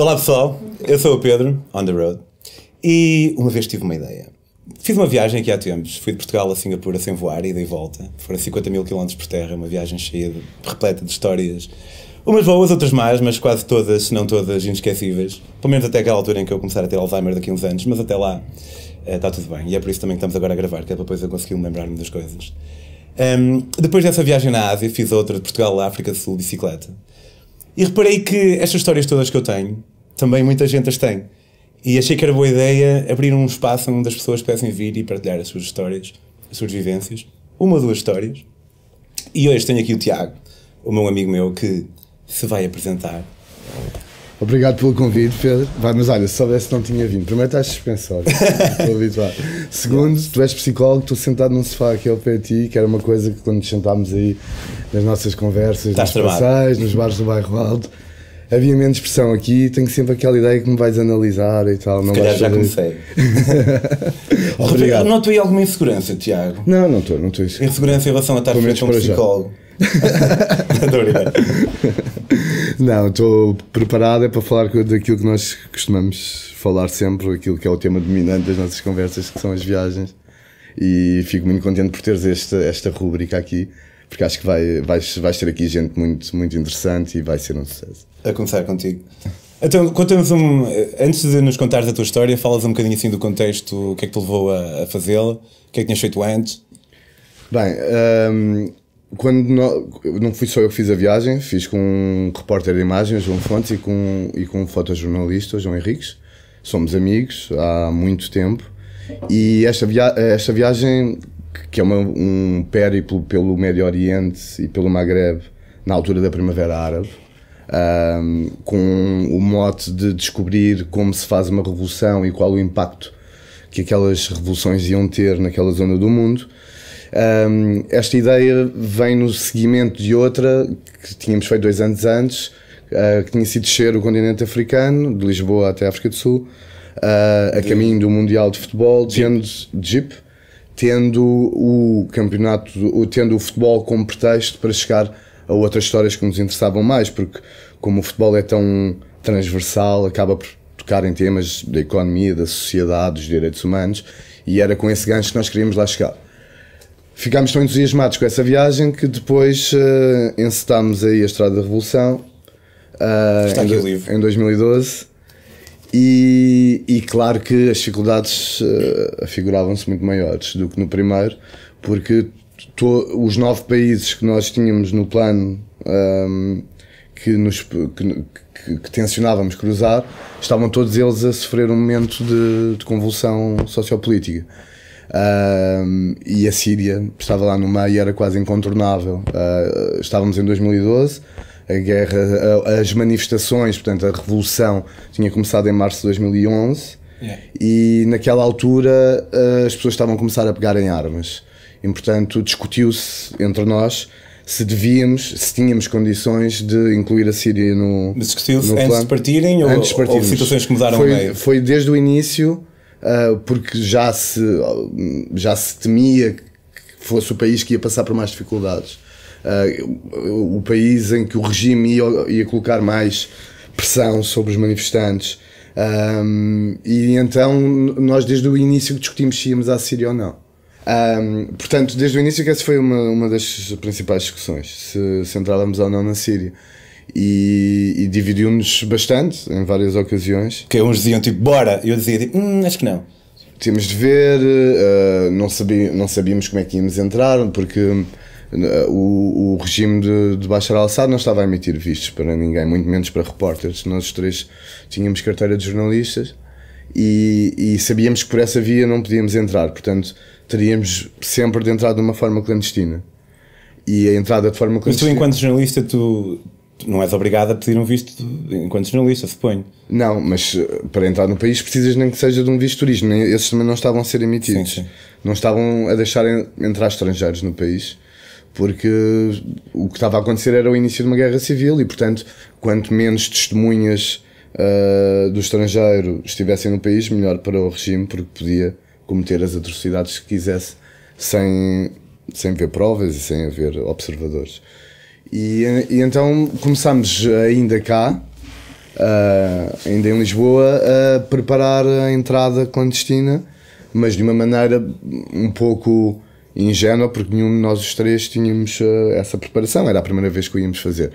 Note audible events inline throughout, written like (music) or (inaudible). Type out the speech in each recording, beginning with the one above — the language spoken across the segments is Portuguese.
Olá pessoal, eu sou o Pedro, on the road, e uma vez tive uma ideia. Fiz uma viagem aqui há tempos, fui de Portugal a Singapura sem voar, ida e volta. Foram 50 mil quilómetros por terra, uma viagem cheia, de, repleta de histórias. Umas boas, outras más, mas quase todas, se não todas, inesquecíveis. Pelo menos até aquela altura em que eu começar a ter Alzheimer daqui a uns anos, mas até lá eh, está tudo bem. E é por isso também que estamos agora a gravar, que é para depois eu conseguir lembrar-me das coisas. Um, depois dessa viagem na Ásia, fiz outra de Portugal à África do Sul, bicicleta. E reparei que estas histórias todas que eu tenho, também muita gente as tem. E achei que era boa ideia abrir um espaço onde as pessoas pudessem vir e partilhar as suas histórias, as suas vivências, uma ou duas histórias. E hoje tenho aqui o Tiago, o meu amigo meu, que se vai apresentar. Obrigado pelo convite, Pedro. Vai, mas olha, se soubesse não tinha vindo. Primeiro estás dispensado, (laughs) estou habituado. Segundo, tu és psicólogo, estou sentado num sofá aqui ao pé de ti, que era uma coisa que quando nos sentámos aí nas nossas conversas, estás nos passeios, nos bares do bairro alto, havia menos pressão aqui, tenho sempre aquela ideia que me vais analisar e tal. Não Se calhar já comecei. (laughs) Obrigado. Noto aí alguma insegurança, Tiago? Não, não estou, não estou. Insegurança em relação a estar frente (laughs) a um psicólogo. Estou não, estou preparado é para falar daquilo que nós costumamos falar sempre, aquilo que é o tema dominante das nossas conversas, que são as viagens. E fico muito contente por teres esta, esta rúbrica aqui, porque acho que vai, vais, vais ter aqui gente muito, muito interessante e vai ser um sucesso. A começar contigo. Então, conta-nos um. Antes de nos contares a tua história, falas um bocadinho assim do contexto, o que é que te levou a, a fazê-la, o que é que tinhas feito antes. Bem, um, quando não, não fui só eu que fiz a viagem, fiz com um repórter de imagens, João Fontes, e com, e com um fotojornalista, João Henriques. Somos amigos há muito tempo. E esta, via esta viagem, que é uma, um périplo pelo Médio Oriente e pelo Maghreb, na altura da Primavera Árabe, um, com o mote de descobrir como se faz uma revolução e qual o impacto que aquelas revoluções iam ter naquela zona do mundo um, esta ideia vem no seguimento de outra que tínhamos feito dois anos antes, uh, que tinha sido descer o continente africano, de Lisboa até a África do Sul, uh, a caminho do Mundial de Futebol, tendo Jeep, tendo o campeonato, tendo o futebol como pretexto para chegar a outras histórias que nos interessavam mais, porque como o futebol é tão transversal, acaba por tocar em temas da economia, da sociedade, dos direitos humanos, e era com esse gancho que nós queríamos lá chegar ficámos tão entusiasmados com essa viagem que depois uh, encetámos aí a Estrada da Revolução uh, em, do, em, 2012 e, e, claro que as dificuldades uh, eh, figuravam-se muito maiores do que no primeiro porque to, os nove países que nós tínhamos no plano um, ehm, que, nos, que, que, que tensionávamos cruzar estavam todos eles a sofrer um momento de, de convulsão sociopolítica e a Síria estava lá no meio e era quase incontornável. Uh, estávamos em 2012, a guerra, as manifestações, portanto, a revolução tinha começado em março de 2011 yeah. e naquela altura uh, as pessoas estavam a começar a pegar em armas. E, portanto, discutiu-se entre nós se devíamos, se tínhamos condições de incluir a Síria no. Mas discutiu-se antes de partirem ou, de ou situações que mudaram foi, meio? Foi desde o início ah, porque já se, já se temia que fosse o país que ia passar por mais dificuldades. Uh, o país em que o regime ia, ia colocar mais pressão sobre os manifestantes. Um, ah, e então nós desde o início discutimos se íamos à Síria ou não. Um, portanto, desde o início que essa foi uma, uma das principais discussões, se, se entrávamos ou não na Síria e, e dividiu-nos bastante em várias ocasiões. Que uns diziam tipo, bora, eu dizia tipo, hum, acho que não. Tínhamos de ver, uh, não, sabia, não sabíamos como é que íamos entrar, porque uh, o, o, regime de, de Bashar al-Assad não estava a emitir vistos para ninguém, muito menos para repórteres. Nós três tínhamos carteira de jornalistas e, e sabíamos que por essa via não podíamos entrar, portanto teríamos sempre de entrar de uma forma clandestina e a entrada de forma clandestina. Mas tu, enquanto jornalista, tu não és obrigado a pedir um visto enquanto jornalista, suponho. Não, mas eh, para entrar no país precisas nem que seja de um visto de turismo. Esses também não estavam a ser emitidos. Sim, sim. Não estavam a deixar entrar estrangeiros no país. Porque o que estava a acontecer era o início de uma guerra civil e, portanto, quanto menos testemunhas uh, do estrangeiro estivessem no país, melhor para o regime, porque podia cometer as atrocidades que quisesse sem, sem ver provas e sem haver observadores. E, e então começámos ainda cá, uh, ainda em Lisboa, a preparar a entrada clandestina, mas de uma maneira um pouco ingênua, porque nenhum de nós os três tínhamos uh, essa preparação, era a primeira vez que o íamos fazer.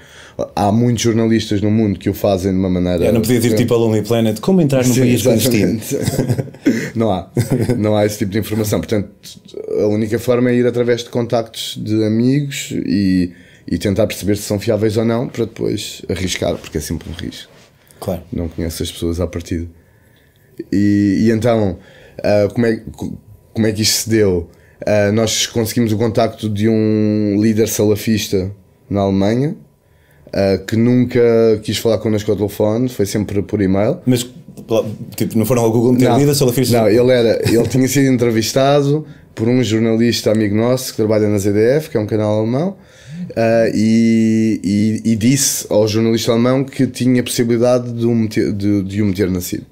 Há muitos jornalistas no mundo que o fazem de uma maneira. Eu não podia ir tipo a Lonely Planet, como entrar num país clandestino? (laughs) não há, não há esse tipo de informação. Portanto, a única forma é ir através de contactos de amigos e e tentar perceber se são fiáveis ou não para depois arriscar, porque é sempre um risco. Claro. Não conheço as pessoas à partida. E, e então, uh, como, é, como é que isto se deu? Uh, nós conseguimos o contacto de um líder salafista na Alemanha uh, que nunca quis falar connosco ao telefone, foi sempre por e-mail. Mas tipo, não foram ao Google não líder salafista? Não, ele, era, ele tinha sido entrevistado por um jornalista amigo nosso que trabalha na ZDF, que é um canal alemão. Uh, e, e, e, disse ao jornalista alemão que tinha possibilidade de o meter, de, de o meter na Síria.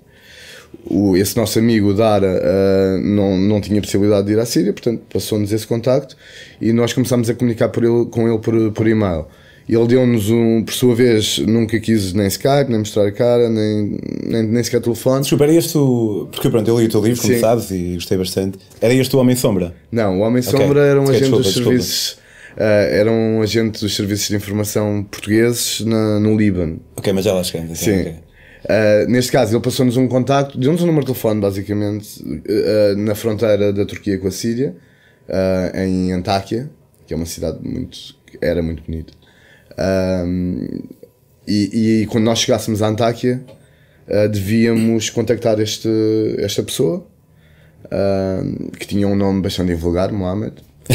O, esse nosso amigo Dara uh, não, não tinha possibilidade de ir à Síria, portanto passou-nos esse contacto e nós começámos a comunicar por ele, com ele por, por e-mail. Ele deu-nos um, por sua vez, nunca quis nem Skype, nem mostrar a cara, nem, nem, nem sequer telefone. Desculpa, era este o. Porque pronto, eu li o teu livro, como Sim. sabes, e gostei bastante. Era este o Homem Sombra? Não, o Homem Sombra okay. era um okay, agente desculpa, dos desculpa. serviços ah, era um agente dos serviços de informação portugueses na, no Líbano. Ok, mas ela lá chegamos. Assim, Sim. Okay. Uh, neste caso, ele passou-nos um contacto, deu-nos um número de telefone, basicamente, uh, na fronteira da Turquia com a Síria, uh, em Antáquia, que é uma cidade muito. era muito bonita. E, e, quando nós chegássemos a Antáquia, devíamos contactar este, esta pessoa, que tinha um nome bastante invulgar, Mohamed. (laughs)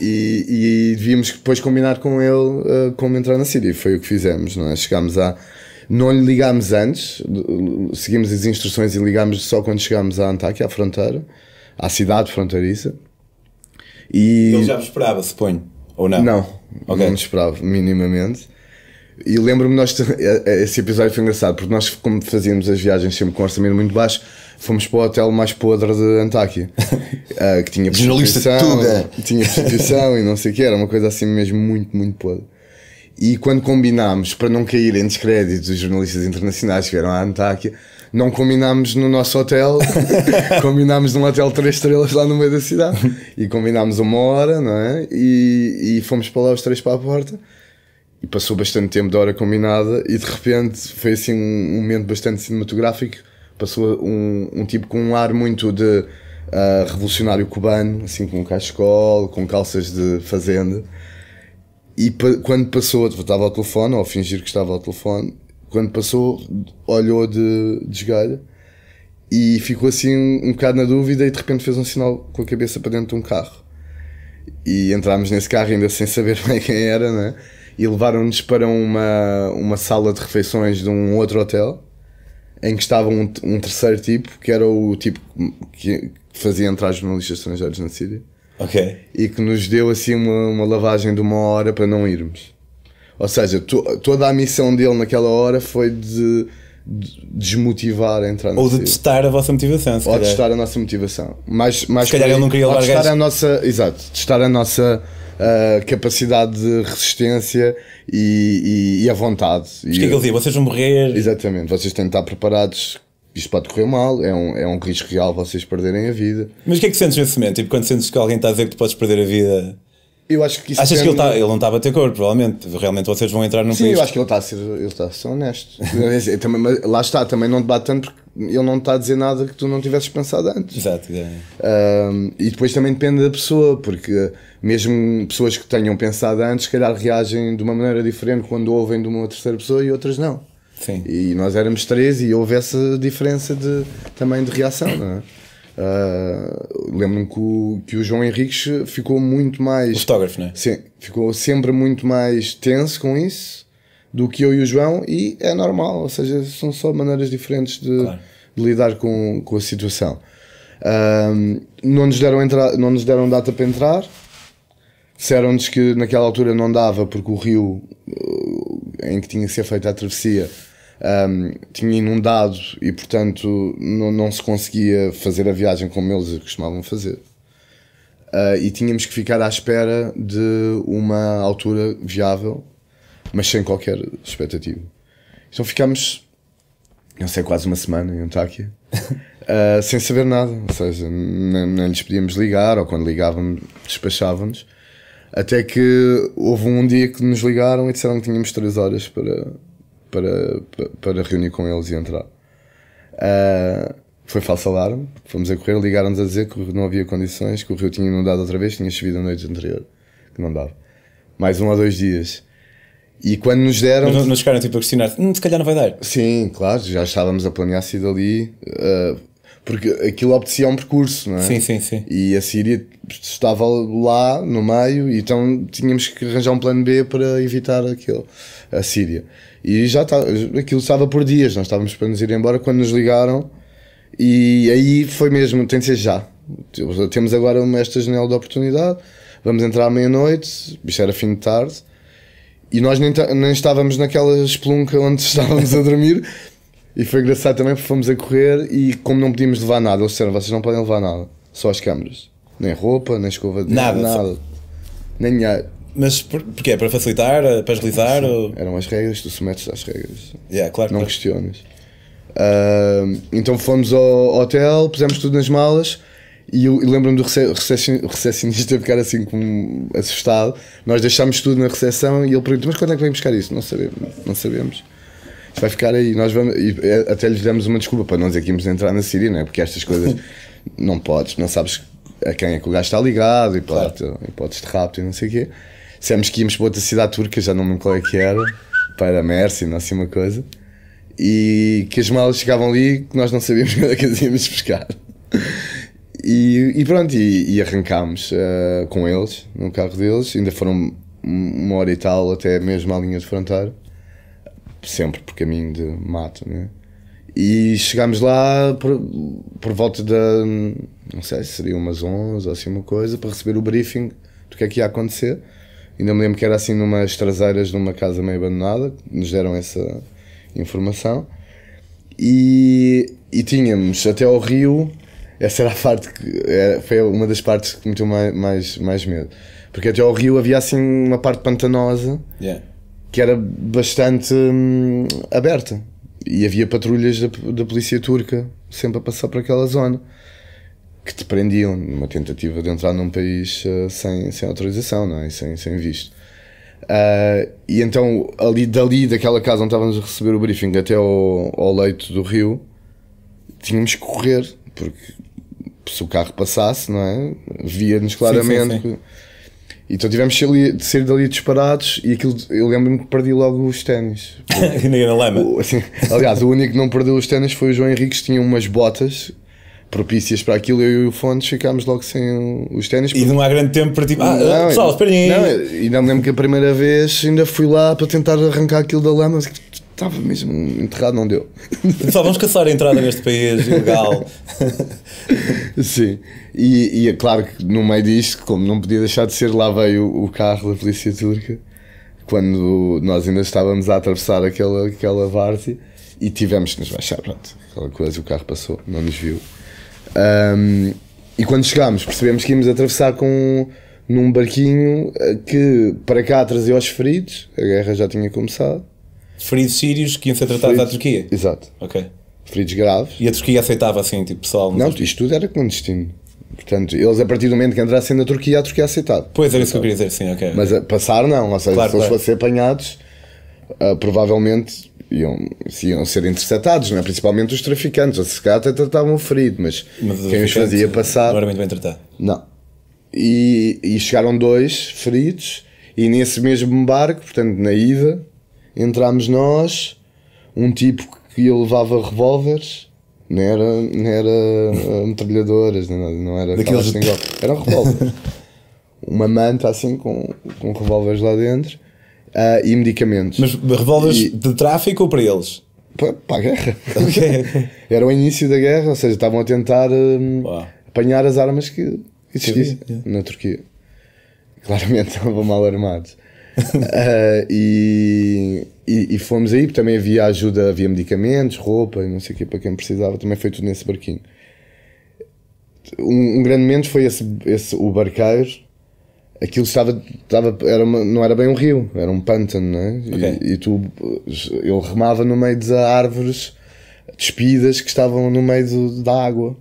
e, e, devíamos depois combinar com ele uh, como entrar na Síria. Foi o que fizemos, não é? Chegámos a. Não lhe ligámos antes, eh, seguimos as instruções e ligámos só quando chegámos à Antáquia, à fronteira, à cidade fronteiriça. E... Ele já me esperava, suponho, ou não? Não, okay. não nos esperava, minimamente. E lembro-me, nós (laughs) eh, esse episódio foi engraçado, porque nós, como fazíamos as viagens sempre com orçamento muito baixo, fomos para o hotel mais podre de Antáquia, (laughs) uh, ah, que tinha prostituição, é. tinha prostituição e não sei o que, era uma coisa assim mesmo muito, muito podre. E quando combinámos, para não cair em descrédito os jornalistas internacionais que vieram à Antáquia, não combinámos no nosso hotel, (laughs) (laughs) combinámos num hotel três estrelas lá no meio da cidade e combinámos uma hora, não é? E, e fomos para lá os três para a porta e passou bastante tempo da hora combinada e de repente foi assim um momento bastante cinematográfico passou um, um tipo com um ar muito de uh, revolucionário cubano, assim com cachecol, com calças de fazenda. E pa quando passou, tipo, estava ao telefone, ou a fingir que estava ao telefone, quando passou, olhou de, de esgalha e ficou assim um, um bocado na dúvida e de repente fez um sinal com a cabeça para dentro de um carro. E entrámos nesse carro ainda sem saber (laughs) bem quem era, né? E levaram-nos para uma, uma sala de refeições de um outro hotel em que estava um, um terceiro tipo, que era o tipo que, que fazia entrar jornalistas estrangeiros na Síria. Ok. E que nos deu assim uma, uma lavagem de uma hora para não irmos. Ou seja, to, toda a missão dele naquela hora foi de, de desmotivar a entrar na Ou de Síria. testar a vossa motivação, se Ou calhar. testar a nossa motivação. mas mas se calhar ele não queria largar. Testar a nossa, exato, testar a nossa a capacidade de resistência e, e, e a vontade. Isto e, é que ele dizia, vocês vão morrer. Exatamente, vocês têm de estar preparados. Isto pode correr mal, é um, é um risco real vocês perderem a vida. Mas o que é que sentes nesse momento? Tipo, quando sentes que alguém está a dizer que tu podes perder a vida? Eu acho que isso Achas que ele, tá, ele não está a bater cor, provavelmente. Realmente vocês vão entrar num Sim, país. eu acho que ele está a ser, tá a ser honesto. (laughs) É também, lá está, também não debate tanto porque ele não está a dizer nada que tu não tivesses pensado antes. Exato. Um, é. e depois também depende da pessoa, porque mesmo pessoas que tenham pensado antes, se calhar reagem de uma maneira diferente quando ouvem de uma terceira pessoa e outras não. Sim. E nós éramos três e houve essa diferença de, também de reação, não é? Uh, Lembro-me que o, que o João Henriques ficou muito mais. O fotógrafo, é? Sim, ficou sempre muito mais tenso com isso do que eu e o João, e é normal, ou seja, são só maneiras diferentes de, claro. de lidar com, com a situação. Um, não, nos deram entra, não nos deram data para entrar, disseram-nos que naquela altura não dava porque o rio eh, em que tinha que ser feita a travessia um, tinha inundado e, portanto, não, não se conseguia fazer a viagem como eles costumavam fazer. Uh, e tínhamos que ficar à espera de uma altura viável mas sem qualquer expectativa. Então ficámos, não sei, quase uma semana em Antáquia, uh, (laughs) ah, sem saber nada, ou seja, não lhes podíamos ligar, ou quando ligávamos, despachávamos. Até que houve um dia que nos ligaram e disseram que tínhamos três horas para, para, para reunir com eles e entrar. Uh, foi falso alarme, fomos a correr, ligaram-nos a dizer que não havia condições, que o rio tinha inundado outra vez, tinha chovido a noite anterior, que não dava. Mais um ou dois dias. E quando nos deram. Mas não, chegaram tipo a questionar, hum, se calhar não vai dar. Sim, claro, já estávamos a planear sair dali, uh, porque aquilo obtecia um percurso, não é? Sim, sim, sim. E a Síria estava lá no meio, então tínhamos que arranjar um plano B para evitar aquilo, a Síria. E já tá, aquilo estava por dias, nós estávamos para nos ir embora quando nos ligaram, e aí foi mesmo, tem de ser já. Temos agora esta janela de oportunidade, vamos entrar à meia-noite, isto era fim de tarde e nós nem, nem estávamos naquela espelunca onde (laughs) estávamos a dormir. e foi engraçado também porque fomos a correr e como não podíamos levar nada, eles disseram, vocês não podem levar nada, só as câmaras. Nem roupa, nem escova de nada. nada. Só... Nem dinheiro. Mas por, porquê? É? Para facilitar? Eh, para agilizar? Ou... Eram as regras, tu submetes às regras. Yeah, claro não para. questionas. Uh, ah, então fomos ao hotel, pusemos tudo nas malas e eu, lembro-me do recepcionista ficar assim como assustado. Nós deixámos tudo na recepção e ele perguntou: Mas quando é que vem buscar isso? Não sabemos. Não sabemos. vai ficar aí. Nós vamos, e até lhes demos uma desculpa para não dizer é que íamos entrar na Síria, não é? Porque estas coisas (laughs) não podes, não sabes a quem é que o gajo está ligado e, claro. e podes de rapto e não sei o quê. Dissemos que íamos para outra cidade turca, já não me lembro qual é que era, para a Mersin, não assim uma coisa. E que as malas chegavam ali que nós não sabíamos (laughs) quando é que as íamos buscar. E, e pronto, e, e arrancámos uh, com eles, no carro deles, ainda foram uma hora e tal até mesmo à linha de fronteira, sempre por caminho de mato, né? E chegámos lá por, por volta da, não sei, seria umas 11 ou assim uma coisa, para receber o briefing do que é que ia acontecer. Ainda me lembro que era assim numas traseiras de uma casa meio abandonada, nos deram essa informação. E, e tínhamos até ao rio essa era a parte que era, foi uma das partes que me deu mais, mais, mais medo. Porque até ao rio havia assim uma parte pantanosa yeah. que era bastante hum, aberta. E havia patrulhas da, da polícia turca sempre a passar por aquela zona que te prendiam numa tentativa de entrar num país uh, sem, sem autorização, não é? sem, sem visto. Uh, e então, ali, dali, daquela casa onde estávamos a receber o briefing até ao, ao leito do rio, tínhamos que correr, porque se o carro passasse, não é? Via-nos claramente. Sim, sim, sim. Então tivemos de sair dali disparados e aquilo, eu lembro-me que perdi logo os ténis. (laughs) na lama. Assim, aliás, o único que não perdeu os ténis foi o João Henrique, que tinha umas botas propícias para aquilo, eu e o Fontes ficámos logo sem os ténis. E não há grande tempo para tipo, ah, não, pessoal, esperem aí. Não, e não me lembro que a primeira vez ainda fui lá para tentar arrancar aquilo da lama estava mesmo enterrado, não deu. (laughs) Só vamos caçar a entrada neste país ilegal. Sim, e, e é claro que no meio disto, como não podia deixar de ser, lá veio o carro da polícia turca, quando nós ainda estávamos a atravessar aquela, aquela várzea e tivemos que nos baixar, pronto, aquela coisa, o carro passou, não nos viu. Um, e quando chegámos, percebemos que íamos atravessar com num barquinho eh, que para cá trazia os feridos, a guerra já tinha começado, Feridos sírios que iam ser tratados Feridos, à Turquia? Exato. Ok. Feridos graves. E a Turquia aceitava assim, tipo, pessoal? Não, isto tudo era clandestino. Portanto, eles a partir do momento que entrassem na Turquia, a Turquia aceitava. Pois, era isso que eu então, queria dizer, sim, ok. Mas passar não, ou seja, claro, se eles claro. fossem apanhados, uh, provavelmente iam, iam ser interceptados, não é? principalmente os traficantes. Ou se calhar até tratavam ferido, mas, mas quem os fazia passar. Não era muito bem tratado. Não. E, e chegaram dois feridos, e nesse mesmo barco, portanto, na ida, Entramos nós, um tipo que levava revólveres, não era, não era eh, metralhadoras, não, não era era eram revólveres. Uma manta assim com, com revólveres lá dentro uh, e medicamentos. Mas revólveres de tráfico ou para eles? Para, para a guerra. Okay. (laughs) era o início da guerra, ou seja, estavam a tentar um, apanhar as armas que existiam é. na Turquia. Claramente estavam mal armados uh, (laughs) e, e, e, fomos aí, também havia ajuda, havia medicamentos, roupa e não sei o que para quem precisava, também foi tudo nesse barquinho. Um, um grande momento foi esse, esse, o barqueiro. Aquilo estava, estava era uma, não era bem um rio, era um pântano, não é? Okay. E, e tu, eu remava no meio de árvores despidas que estavam no meio do, da água.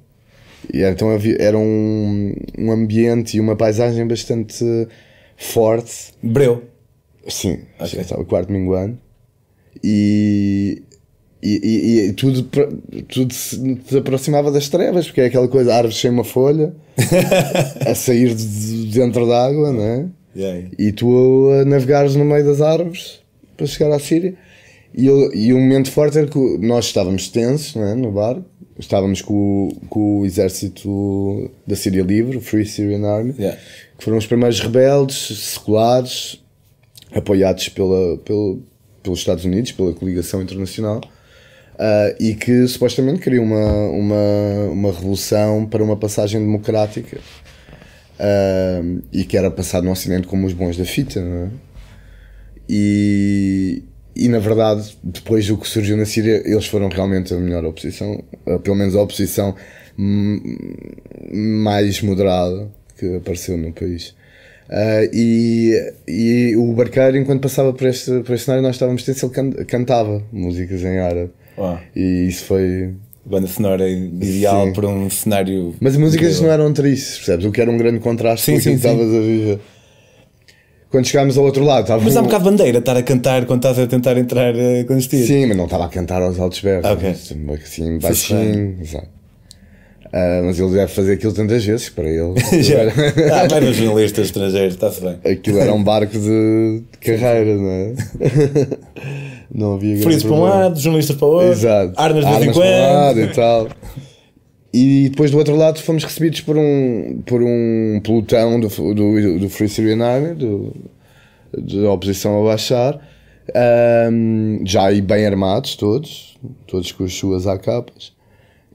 E então havia, era um, um ambiente e uma paisagem bastante forte. Breu. Sim, okay. já estava quarto minguano. E e, e, e, tudo, tudo se, se, aproximava das trevas, porque é aquela coisa, árvores sem uma folha, (laughs) a sair de dentro da água, não é? Yeah, E tu a navegares no meio das árvores para chegar à Síria. E, eu, e o momento forte era que nós estávamos tensos né no bar estávamos com, com o exército da Síria Livre, o Free Syrian Army, yeah. que foram os primeiros rebeldes seculares apoiados pela, pelo, pelos Estados Unidos, pela coligação internacional, uh, e que supostamente queria uma, uma, uma revolução para uma passagem democrática uh, e que era passado no Ocidente como os bons da fita, não é? E, e na verdade, depois do que surgiu na Síria, eles foram realmente a melhor oposição, ah, pelo menos a oposição mais moderada que apareceu no país. Uh, e, e o barqueiro, enquanto passava por este, por este cenário, nós estávamos tendo ele can, cantava músicas em árabe. Oh. E isso foi. Banda sonora ideal sim. para um cenário. Mas as músicas incrível. não eram tristes, percebes? O que era um grande contraste sim, com sim, que estavas a viver. Quando chegámos ao outro lado, estava. Mas há um bocado bandeira estar a cantar quando estás a tentar entrar a uh, eh, clandestino. Sim, mas não estava a cantar aos altos berros. Okay. Assim, baixinho. Exato. Uh, mas ele deve fazer aquilo tantas vezes para ele. (laughs) Já. Era... ah, mas um jornalista está-se bem. Aquilo era um barco de carreira, não é? (laughs) Não havia Frito para um lado, jornalista para o outro, Exato. armas de vez em quando. e tal. (laughs) E depois do outro lado fomos recebidos por um, por um pelotão do, do, do Free Syrian Army, do, da oposição a baixar, um, já aí bem armados todos, todos com as suas AKs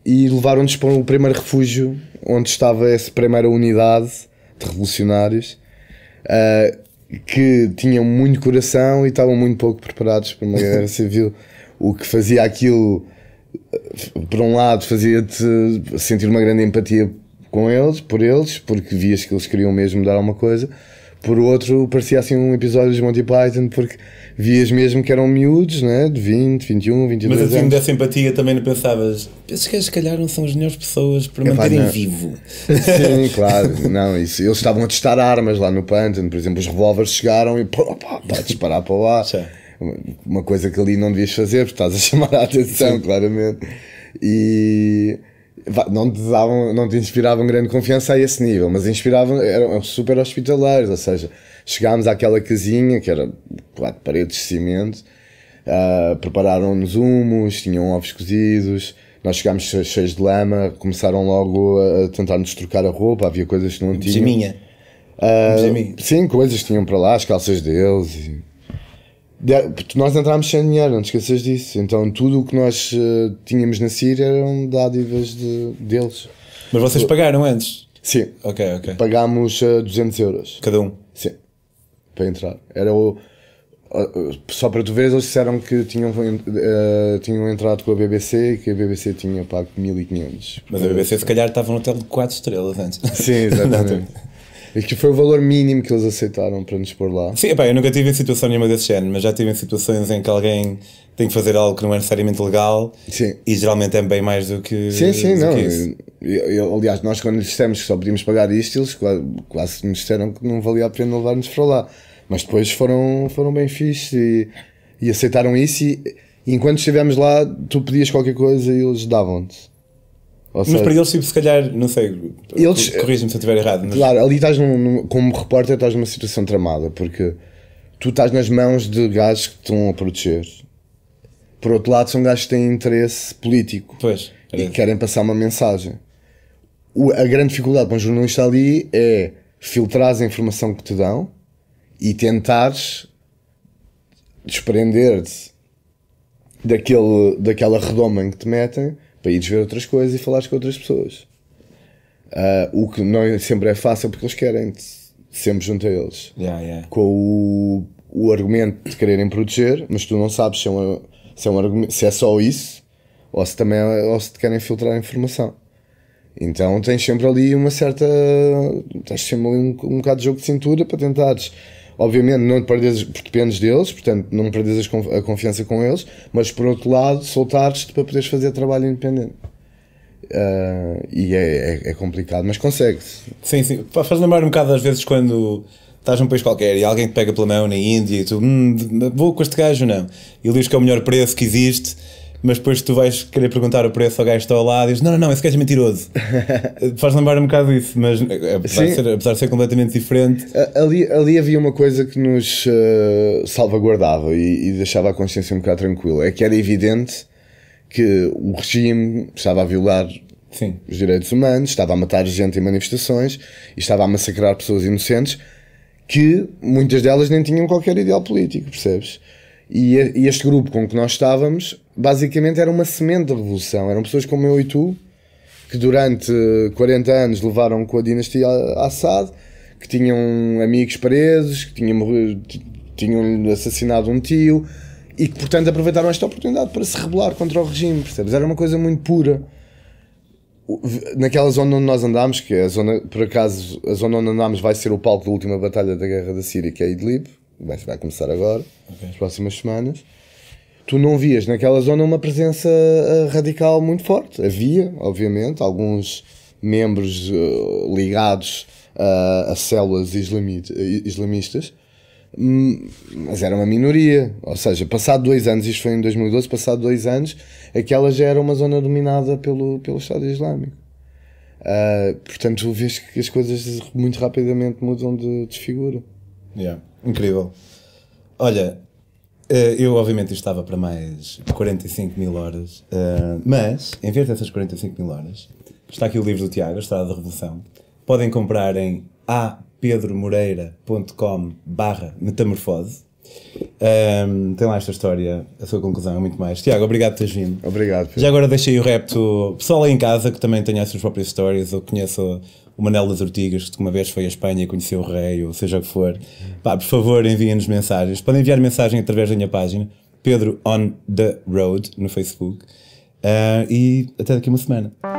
e levaram-nos para o primeiro refúgio onde estava essa primeira unidade de revolucionários uh, que tinham muito coração e estavam muito pouco preparados para uma guerra civil, o que fazia aquilo, por um lado, fazia-te sentir uma grande empatia com eles, por eles, porque vias que eles queriam mesmo dar alguma coisa, por outro, parecia assim um episódio de Monty Python, porque vias mesmo que eram miúdos, né? de 20, 21, 22 Mas a assim, anos. da simpatia também não pensavas, esses que se calhar não são as melhores pessoas para é manterem vivo. Sim, (laughs) claro, não, isso. Eles estavam a testar armas lá no pântano, por exemplo, os revólveres chegaram e pá, pá, pá, disparar para lá. Uma coisa que ali não devias fazer, porque estás a chamar a atenção, Sim. claramente. E não te davam, não te inspiravam grande confiança a esse nível, mas inspiravam, eram super hospitaleiros, ou seja, Chegámos àquela casinha, que era quatro paredes de cimento, uh, prepararam-nos humos, tinham ovos cozidos, nós chegámos cheios de lama, começaram logo a tentar-nos trocar a roupa, havia coisas que não tinham. Pijaminha. Uh, sim, coisas que tinham para lá, as calças deles. E... De... Nós entrámos sem dinheiro, não te esqueças disso. Então tudo o que nós uh, tínhamos na Síria eram dádivas de, deles. Mas vocês pagaram antes? Sim. Ok, ok. Pagámos uh, 200 euros. Cada um? Sim para entrar. Era o. Só para tu veres, eles disseram que tinham, uh, tinham entrado com a BBC e que a BBC tinha pago 1500. Mas a BBC, se calhar, estava no hotel de 4 estrelas antes. Sim, (laughs) exatamente. E que foi o valor mínimo que eles aceitaram para nos pôr lá. Sim, epá, eu nunca tive em situação nenhuma desse género, mas já tive em situações em que alguém tem que fazer algo que não é necessariamente legal sim. e geralmente é bem mais do que. Sim, sim, não. Eu, eu, aliás, nós quando lhes dissemos que só podíamos pagar isto, eles quase, quase nos disseram que não valia a pena levar-nos para lá. Mas depois foram, foram bem fixe e, e aceitaram isso. E, e, enquanto estivemos lá, tu pedias qualquer coisa e eles davam-te. Mas seja, para eles, tipo, se calhar, não sei, eles, corrijo-me se eu estiver errado. Mas... Claro, ali estás, num, num, como repórter, estás numa situação tramada, porque tu estás nas mãos de gajos que te estão a proteger. Por outro lado, são gajos que têm interesse político pois, é e querem passar uma mensagem. O, a grande dificuldade para um jornalista ali é filtrar a informação que te dão e tentares desprender-te daquele, daquela redoma em que te metem para ires ver outras coisas e falares com outras pessoas. Uh, o que não é, sempre é fácil porque eles querem sempre junto a eles. Yeah, yeah. Com o, o argumento de quererem proteger, mas tu não sabes se é, um, se é, um argumento, se é só isso ou se também é, ou se te querem filtrar a informação. Então tens sempre ali uma certa. tens sempre ali um, um bocado de jogo de cintura para tentares obviamente não perdes, porque dependes deles, portanto não perdes a confiança com eles, mas por outro lado soltares-te para poderes fazer trabalho independente. Uh, e é, é, é, complicado, mas consegue-se. Sim, sim. Faz lembrar um bocado às vezes quando estás num país qualquer e alguém te pega pela mão na Índia e tu, hum, vou com este gajo, não. E diz que é o melhor preço que existe mas depois tu vais querer perguntar o preço ao gajo que está ao lado e dizes: Não, não, não, esse gajo é mentiroso. (laughs) Faz lembrar um bocado isso, mas eh, apesar de, ser, apesar de, ser, completamente diferente. Ali, ali havia uma coisa que nos uh, salvaguardava e, e, deixava a consciência um bocado tranquila: é que era evidente que o regime estava a violar Sim. os direitos humanos, estava a matar gente em manifestações e estava a massacrar pessoas inocentes que muitas delas nem tinham qualquer ideal político, percebes? E, e este grupo com que nós estávamos, basicamente era uma semente de revolução. Eram pessoas como eu e tu, que durante 40 anos levaram com a dinastia Assad, que tinham amigos presos, que tinham, tinham assassinado um tio e que, portanto, aproveitaram esta oportunidade para se rebelar contra o regime, percebes? Era uma coisa muito pura. Naquela zona onde nós andámos, que é a zona, por acaso, a zona onde andámos vai ser o palco da última batalha da guerra da Síria, que é Idlib, vai, vai começar agora, okay. nas próximas semanas, tu não vias naquela zona uma presença eh, radical muito forte. Havia, obviamente, alguns membros eh, ligados a, eh, a células islamistas, hum, mas era uma minoria. Ou seja, passado dois anos, isto foi em 2012, passado dois anos, aquela já era uma zona dominada pelo, pelo Estado Islâmico. Uh, portanto, vês que as coisas muito rapidamente mudam de, de figura. Yeah. Incrível. Olha, eh, eu obviamente estava para mais 45 mil horas, eh, mas em vez dessas 45 mil horas, está aqui o livro do Tiago, Estrada da Revolução. Podem comprar em apedromoreira.com barra metamorfose. Um, eh, tem lá esta história, a sua conclusão é muito mais. Tiago, obrigado por teres vindo. Obrigado. Pedro. Já agora deixei o repto, pessoal aí em casa que também tenha as suas próprias histórias ou conheça o Manel das Ortigas, que uma vez foi à Espanha e conheceu o rei, ou seja o que for, pá, por favor, enviem-nos mensagens. Podem enviar mensagem através da minha página, Pedro on the Road, no Facebook. Uh, e até daqui uma semana.